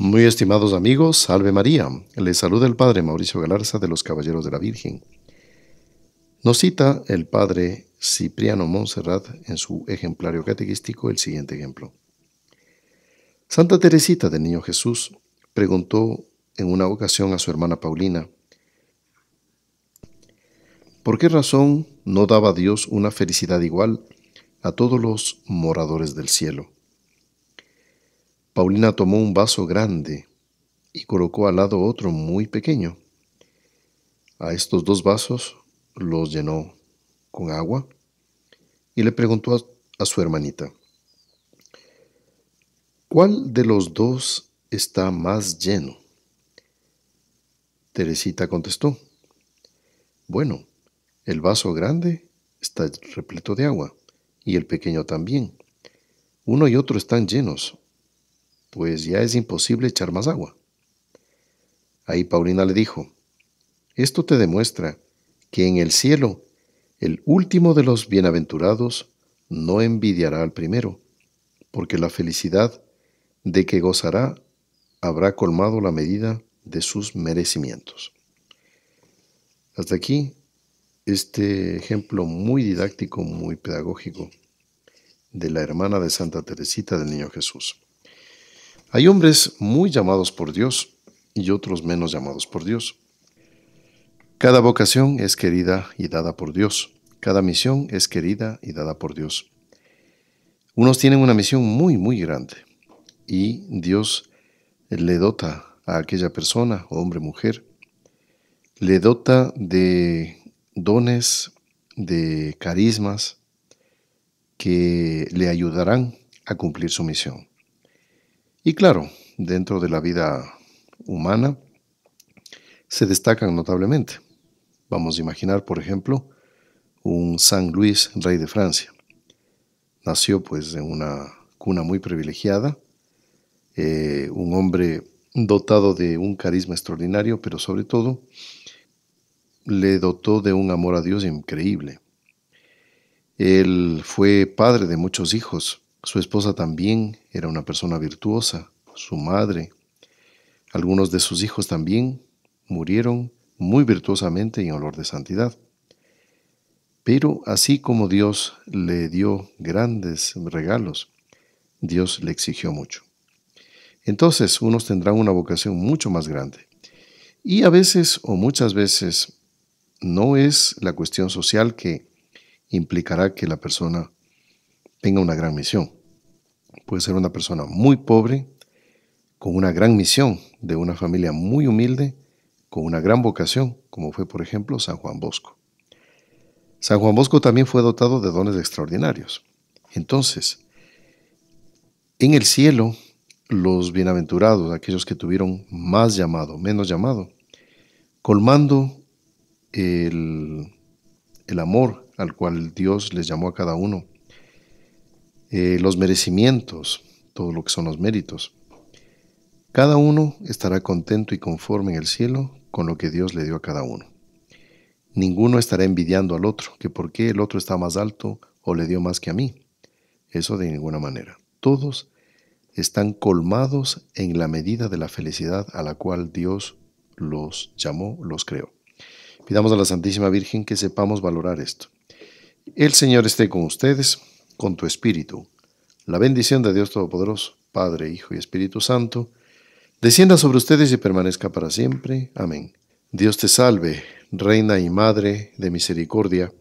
Muy estimados amigos, salve María. Les saluda el Padre Mauricio Galarza de los Caballeros de la Virgen. Nos cita el Padre Cipriano Montserrat en su ejemplario catequístico el siguiente ejemplo. Santa Teresita del Niño Jesús preguntó en una ocasión a su hermana Paulina, ¿por qué razón no daba Dios una felicidad igual a todos los moradores del cielo? Paulina tomó un vaso grande y colocó al lado otro muy pequeño. A estos dos vasos los llenó con agua y le preguntó a, su hermanita, ¿cuál de los dos está más lleno? Teresita contestó, bueno, el vaso grande está repleto de agua y el pequeño también. Uno y otro están llenos, pues ya es imposible echar más agua. Ahí Paulina le dijo, esto te demuestra que en el cielo el último de los bienaventurados no envidiará al primero, porque la felicidad de que gozará habrá colmado la medida de sus merecimientos. Hasta aquí este ejemplo muy didáctico, muy pedagógico de la hermana de Santa Teresita del Niño Jesús. Hay hombres muy llamados por Dios y otros menos llamados por Dios. Cada vocación es querida y dada por Dios. Cada misión es querida y dada por Dios. Unos tienen una misión muy, muy grande y Dios le dota a aquella persona, hombre, mujer, le dota de dones, de carismas que le ayudarán a cumplir su misión. Y claro, dentro de la vida humana se destacan notablemente. Vamos a imaginar, por ejemplo, un San Luis, rey de Francia. Nació pues en una cuna muy privilegiada, eh, un hombre dotado de un carisma extraordinario, pero sobre todo le dotó de un amor a Dios increíble. Él fue padre de muchos hijos, su esposa también era una persona virtuosa, su madre. Algunos de sus hijos también murieron muy virtuosamente en olor de santidad. Pero así como Dios le dio grandes regalos, Dios le exigió mucho. Entonces, unos tendrán una vocación mucho más grande. Y a veces o muchas veces no es la cuestión social que implicará que la persona tenga una gran misión. Puede ser una persona muy pobre, con una gran misión, de una familia muy humilde, con una gran vocación, como fue por ejemplo San Juan Bosco. San Juan Bosco también fue dotado de dones extraordinarios. Entonces, en el cielo, los bienaventurados, aquellos que tuvieron más llamado, menos llamado, colmando el, el amor al cual Dios les llamó a cada uno eh, los merecimientos, todo lo que son los méritos. Cada uno estará contento y conforme en el cielo con lo que Dios le dio a cada uno. Ninguno estará envidiando al otro, que por qué el otro está más alto o le dio más que a mí. Eso de ninguna manera. Todos están colmados en la medida de la felicidad a la cual Dios los llamó, los creó. Pidamos a la Santísima Virgen que sepamos valorar esto. El Señor esté con ustedes con tu espíritu. La bendición de Dios Todopoderoso, Padre, Hijo y Espíritu Santo, descienda sobre ustedes y permanezca para siempre. Amén. Dios te salve, Reina y Madre de Misericordia,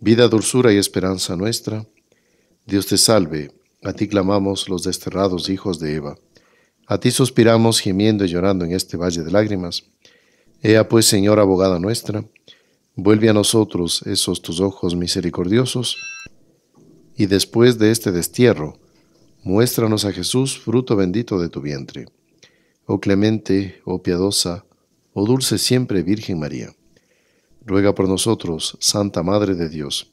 vida, dulzura y esperanza nuestra. Dios te salve, a ti clamamos los desterrados hijos de Eva. A ti suspiramos gimiendo y llorando en este valle de lágrimas. Ea pues, Señora abogada nuestra, vuelve a nosotros esos tus ojos misericordiosos y después de este destierro, muéstranos a Jesús, fruto bendito de tu vientre. Oh clemente, oh piadosa, oh dulce siempre Virgen María, ruega por nosotros, Santa Madre de Dios,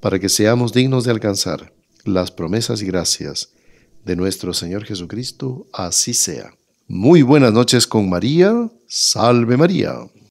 para que seamos dignos de alcanzar las promesas y gracias de nuestro Señor Jesucristo, así sea. Muy buenas noches con María, salve María.